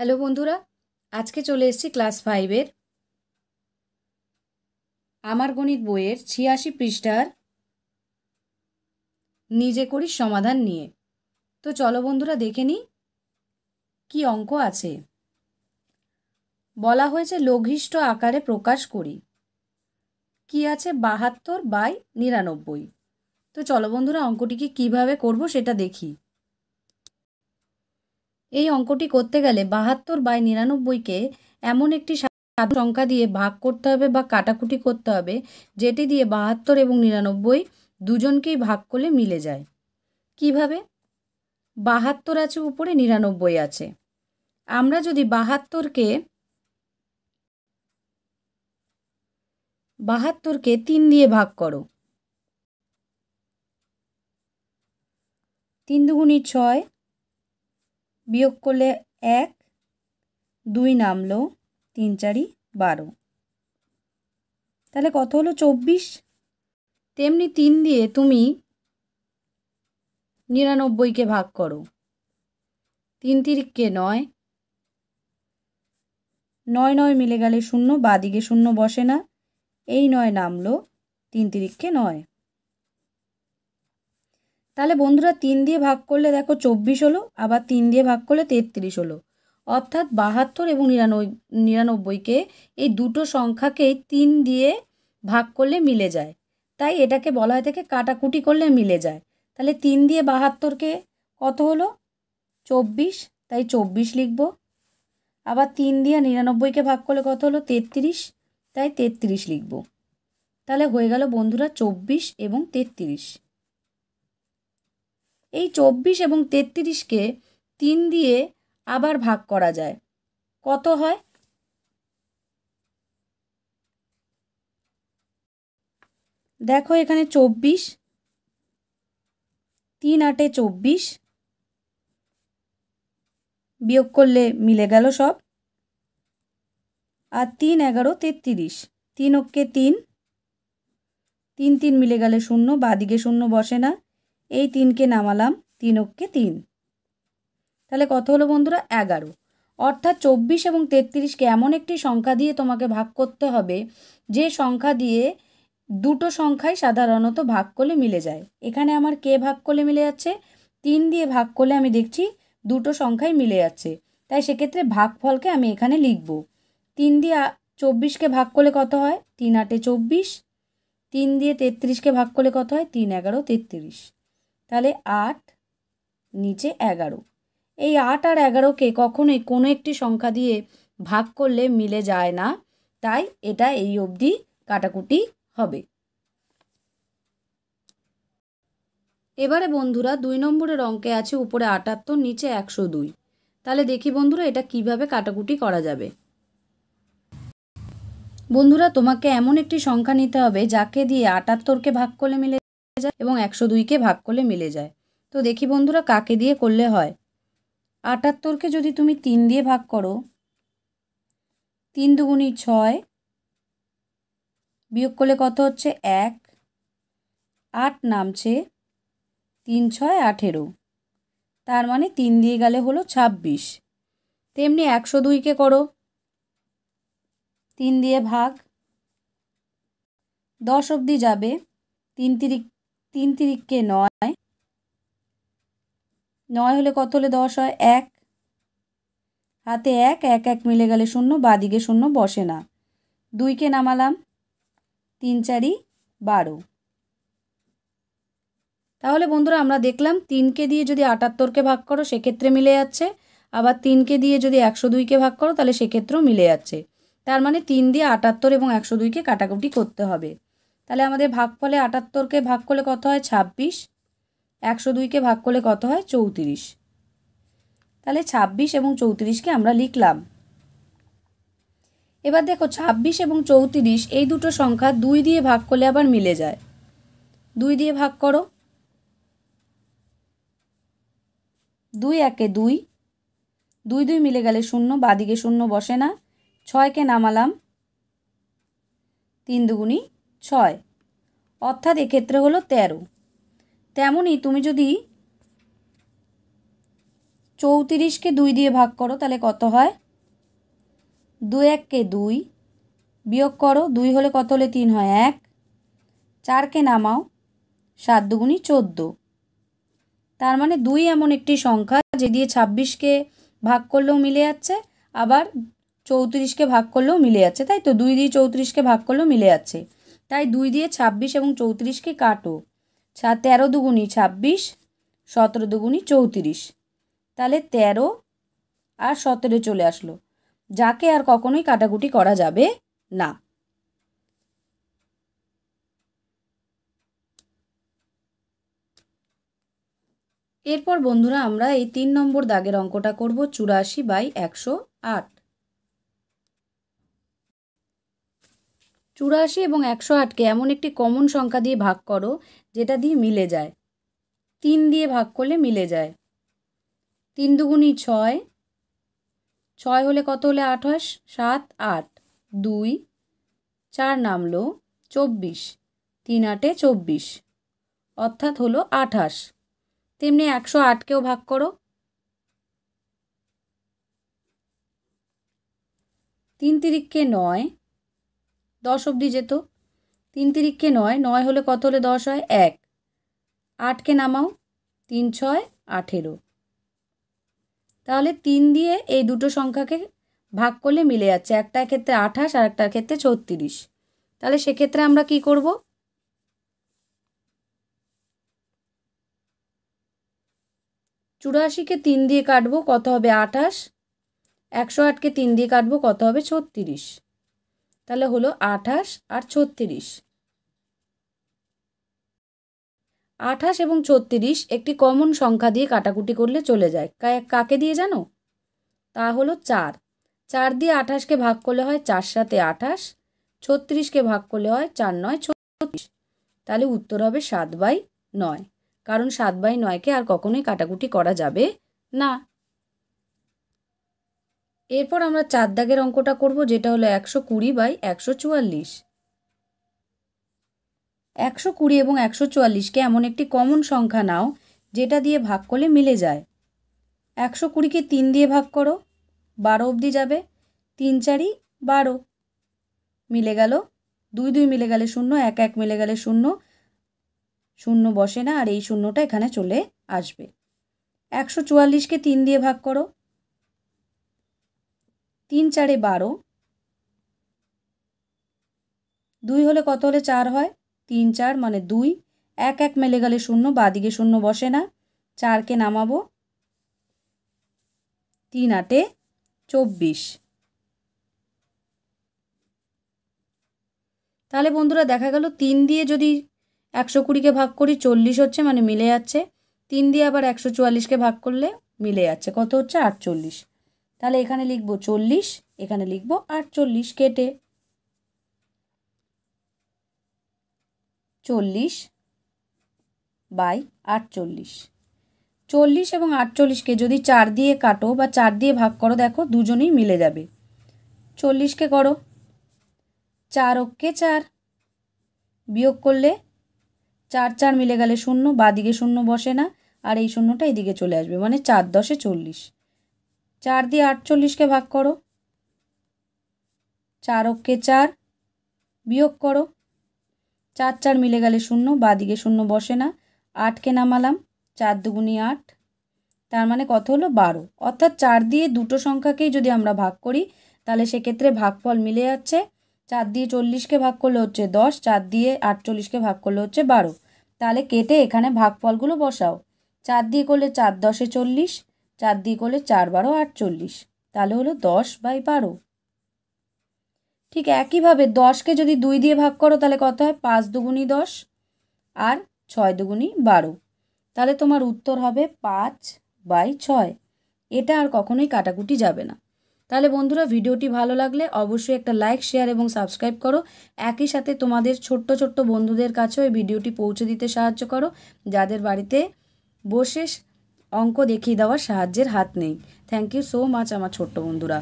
hello বন্ধুরা আজকে চলে এসেছি ক্লাস ফাইভের আমার গণিত বইয়ের ছিয়াশি পৃষ্ঠার নিজে করি সমাধান নিয়ে তো চলো বন্ধুরা দেখে নিই কী অঙ্ক আছে বলা হয়েছে লঘিষ্ট আকারে প্রকাশ করি কি আছে বাহাত্তর বাই নিরানব্বই তো চলো বন্ধুরা অঙ্কটিকে কিভাবে করব সেটা দেখি এই অঙ্কটি করতে গেলে বাহাত্তর বাই নিরানব্বইকে এমন একটি সাধারণ সংখ্যা দিয়ে ভাগ করতে হবে বা কাটাকুটি করতে হবে যেটি দিয়ে বাহাত্তর এবং নিরানব্বই দুজনকেই ভাগ করলে মিলে যায় কিভাবে বাহাত্তর আছে উপরে নিরানব্বই আছে আমরা যদি বাহাত্তরকে বাহাত্তরকে তিন দিয়ে ভাগ করো তিন দুগুণি ছয় বিয়োগ করলে এক দুই নামলো তিন চারি বারো তাহলে কত হলো চব্বিশ তেমনি তিন দিয়ে তুমি নিরানব্বইকে ভাগ করো তিন তিরিককে নয় নয় নয় মিলে গেলে শূন্য বাদিকে শূন্য বসে না এই নয় নামলো তিন তিরিককে নয় তাহলে বন্ধুরা তিন দিয়ে ভাগ করলে দেখো চব্বিশ হলো আবার তিন দিয়ে ভাগ করলে তেত্রিশ হলো অর্থাৎ বাহাত্তর এবং নিরানব্বই নিরানব্বইকে এই দুটো সংখ্যাকে তিন দিয়ে ভাগ করলে মিলে যায় তাই এটাকে বলা হয় থেকে কাটাকুটি করলে মিলে যায় তাহলে তিন দিয়ে বাহাত্তরকে কত হলো চব্বিশ তাই চব্বিশ লিখব আবার তিন দিয়ে নিরানব্বইকে ভাগ করলে কত হলো তেত্রিশ তাই তেত্রিশ লিখব তাহলে হয়ে গেল বন্ধুরা চব্বিশ এবং তেত্রিশ এই চব্বিশ এবং তেত্রিশকে তিন দিয়ে আবার ভাগ করা যায় কত হয় দেখো এখানে চব্বিশ তিন আটে চব্বিশ বিয়োগ করলে মিলে গেল সব আর তিন এগারো তেত্রিশ তিন ওকে তিন তিন তিন মিলে গেলে শূন্য বাদিকে শূন্য বসে না এই তিনকে নামালাম তিন অক্ষে তিন তাহলে কত হলো বন্ধুরা এগারো অর্থাৎ চব্বিশ এবং তেত্রিশকে এমন একটি সংখ্যা দিয়ে তোমাকে ভাগ করতে হবে যে সংখ্যা দিয়ে দুটো সংখ্যাই সাধারণত ভাগ করলে মিলে যায় এখানে আমার কে ভাগ করলে মিলে যাচ্ছে তিন দিয়ে ভাগ করলে আমি দেখছি দুটো সংখ্যাই মিলে যাচ্ছে তাই সেক্ষেত্রে ভাগফলকে আমি এখানে লিখব তিন দিয়ে চব্বিশকে ভাগ করলে কত হয় তিন আটে চব্বিশ তিন দিয়ে তেত্রিশকে ভাগ করলে কত হয় তিন এগারো তেত্রিশ তাহলে আট নিচে এগারো এই আট আর এগারোকে কখনোই কোনো একটি সংখ্যা দিয়ে ভাগ করলে মিলে যায় না তাই এটা এই অবধি কাটাকুটি হবে এবারে বন্ধুরা দুই নম্বরের অঙ্কে আছে উপরে আটাত্তর নিচে একশো দুই তাহলে দেখি বন্ধুরা এটা কিভাবে কাটাকুটি করা যাবে বন্ধুরা তোমাকে এমন একটি সংখ্যা নিতে হবে যাকে দিয়ে আটাত্তরকে ভাগ করলে মিলে যায় এবং একশো দুইকে ভাগ করলে মিলে যায় তো দেখি বন্ধুরা কাকে দিয়ে করলে হয় আটাত্তরকে যদি তুমি তিন দিয়ে ভাগ করো তিন দুগুণি ছয় বিয়োগ করলে কত হচ্ছে এক আট নামছে তিন ছয় আঠেরো তার মানে তিন দিয়ে গেলে হলো ছাব্বিশ তেমনি একশো দুইকে করো তিন দিয়ে ভাগ দশ অবধি যাবে তিন তিরিক তিন তিরিককে নয় নয় হলে কত হলে দশ হয় এক হাতে এক এক এক মিলে গেলে শূন্য বাদিকে শূন্য বসে না দুইকে নামালাম তিন চারি বারো তাহলে বন্ধুরা আমরা দেখলাম তিনকে দিয়ে যদি আটাত্তরকে ভাগ করো সেক্ষেত্রে মিলে যাচ্ছে আবার তিনকে দিয়ে যদি একশো দুইকে ভাগ করো তাহলে সেক্ষেত্রেও মিলে যাচ্ছে তার মানে তিন দিয়ে আটাত্তর এবং একশো দুইকে কাটাকুটি করতে হবে তাহলে আমাদের ভাগ ফলে আটাত্তরকে ভাগ করলে কত হয় ছাব্বিশ একশো দুইকে ভাগ করলে কত হয় চৌত্রিশ তাহলে ছাব্বিশ এবং চৌত্রিশকে আমরা লিখলাম এবার দেখো ছাব্বিশ এবং চৌত্রিশ এই দুটো সংখ্যা দুই দিয়ে ভাগ করলে আবার মিলে যায় দুই দিয়ে ভাগ করো দুই একে দুই দুই দুই মিলে গেলে শূন্য বাদিকে শূন্য বসে না ছয়কে নামালাম তিন দুগুণি ছয় অর্থাৎ এক্ষেত্রে হলো তেরো তেমনই তুমি যদি চৌত্রিশকে দুই দিয়ে ভাগ করো তাহলে কত হয় দু এককে দুই বিয়োগ করো দুই হলে কত হলে তিন হয় এক চারকে নামাও সাত দুগুণি চোদ্দো তার মানে দুই এমন একটি সংখ্যা যে দিয়ে ছাব্বিশকে ভাগ করলেও মিলে যাচ্ছে আবার চৌত্রিশকে ভাগ করলেও মিলে যাচ্ছে তাই তো দুই দিয়ে চৌত্রিশকে ভাগ করলেও মিলে যাচ্ছে তাই দুই দিয়ে ছাব্বিশ এবং চৌত্রিশকে কাটো ছা তেরো দুগুনি ছাব্বিশ সতেরো দুগুনি চৌত্রিশ তাহলে তেরো আর সতেরো চলে আসলো যাকে আর কখনোই কাটাকুটি করা যাবে না এরপর বন্ধুরা আমরা এই তিন নম্বর দাগের অঙ্কটা করব চুরাশি বাই একশো আট চুরাশি এবং একশো আটকে এমন একটি কমন সংখ্যা দিয়ে ভাগ করো যেটা দিয়ে মিলে যায় তিন দিয়ে ভাগ করলে মিলে যায় তিন দুগুণি ছয় ছয় হলে কত হলে আট হয় সাত আট দুই চার নামলো চব্বিশ তিন আটে চব্বিশ অর্থাৎ হলো আঠাশ তেমনি একশো আটকেও ভাগ করো তিন তিরিককে নয় দশ অবধি যেত তিন তিরিককে নয় নয় হলে কত হলে দশ হয় এক আটকে নামাও তিন ছয় আঠেরো তাহলে তিন দিয়ে এই দুটো সংখ্যাকে ভাগ করলে মিলে যাচ্ছে একটার ক্ষেত্রে আঠাশ আর একটার ক্ষেত্রে ছত্রিশ তাহলে সেক্ষেত্রে আমরা কি করব চুরাশিকে তিন দিয়ে কাটবো কত হবে আঠাশ একশো আটকে তিন দিয়ে কাটবো কত হবে ছত্রিশ তাহলে হলো আঠাশ আর ছত্রিশ আঠাশ এবং ছত্রিশ একটি কমন সংখ্যা দিয়ে কাটাকুটি করলে চলে যায় কাকে দিয়ে জানো তা হলো চার চার দিয়ে আঠাশকে ভাগ করলে হয় চার সাথে আঠাশ ছত্রিশকে ভাগ করলে হয় চার নয় ছত্রিশ তাহলে উত্তর হবে সাত বাই নয় কারণ সাত বাই নয়কে আর কখনোই কাটাকুটি করা যাবে না এরপর আমরা চার দাগের অঙ্কটা করব যেটা হলো একশো কুড়ি বাই একশো চুয়াল্লিশ একশো কুড়ি এবং একশো চুয়াল্লিশকে এমন একটি কমন সংখ্যা নাও যেটা দিয়ে ভাগ করলে মিলে যায় একশো কুড়িকে তিন দিয়ে ভাগ করো বারো অবধি যাবে তিন চারি বারো মিলে গেল দুই দুই মিলে গেলে শূন্য এক এক মিলে গেলে শূন্য শূন্য বসে না আর এই শূন্যটা এখানে চলে আসবে একশো চুয়াল্লিশকে তিন দিয়ে ভাগ করো তিন চারে বারো দুই হলে কত হলে চার হয় তিন চার মানে দুই এক এক মেলে গেলে শূন্য বাদিকে শূন্য বসে না চারকে নামাবো তিন আটে চব্বিশ তাহলে বন্ধুরা দেখা গেল তিন দিয়ে যদি একশো কুড়িকে ভাগ করি চল্লিশ হচ্ছে মানে মিলে যাচ্ছে তিন দিয়ে আবার একশো চুয়াল্লিশকে ভাগ করলে মিলে যাচ্ছে কত হচ্ছে আটচল্লিশ তাহলে এখানে লিখব চল্লিশ এখানে লিখব আটচল্লিশ কেটে চল্লিশ বাই আটচল্লিশ চল্লিশ এবং আটচল্লিশকে যদি চার দিয়ে কাটো বা চার দিয়ে ভাগ করো দেখো দুজনেই মিলে যাবে চল্লিশকে করো চার ওকে চার বিয়োগ করলে চার চার মিলে গেলে শূন্য বা দিকে শূন্য বসে না আর এই শূন্যটা এদিকে চলে আসবে মানে চার দশে চল্লিশ চার দিয়ে আটচল্লিশকে ভাগ করো চার অক্ষে চার বিয়োগ করো চার চার মিলে গেলে শূন্য বাদিকে শূন্য বসে না আটকে নামালাম চার দুগুণি আট তার মানে কত হলো বারো অর্থাৎ চার দিয়ে দুটো সংখ্যাকেই যদি আমরা ভাগ করি তাহলে সেক্ষেত্রে ভাগফল মিলে যাচ্ছে চার দিয়ে চল্লিশকে ভাগ করলে হচ্ছে দশ চার দিয়ে আটচল্লিশকে ভাগ করলে হচ্ছে বারো তাহলে কেটে এখানে ভাগফলগুলো বসাও চার দিয়ে করলে চার দশে চল্লিশ চার দিক হলে চার বারো আটচল্লিশ তাহলে হলো দশ বাই বারো ঠিক একইভাবে দশকে যদি দুই দিয়ে ভাগ করো তাহলে কত হয় পাঁচ দুগুনি দশ আর ছয় দুগুনি বারো তাহলে তোমার উত্তর হবে পাঁচ বাই ছয় এটা আর কখনোই কাটাকুটি যাবে না তাহলে বন্ধুরা ভিডিওটি ভালো লাগলে অবশ্যই একটা লাইক শেয়ার এবং সাবস্ক্রাইব করো একই সাথে তোমাদের ছোট্ট ছোট্ট বন্ধুদের কাছেও এই ভিডিওটি পৌঁছে দিতে সাহায্য করো যাদের বাড়িতে বসে অঙ্ক দেখি দাও সহায়জের হাত নেই थैंक यू सो मच আমার ছোট বন্ধুরা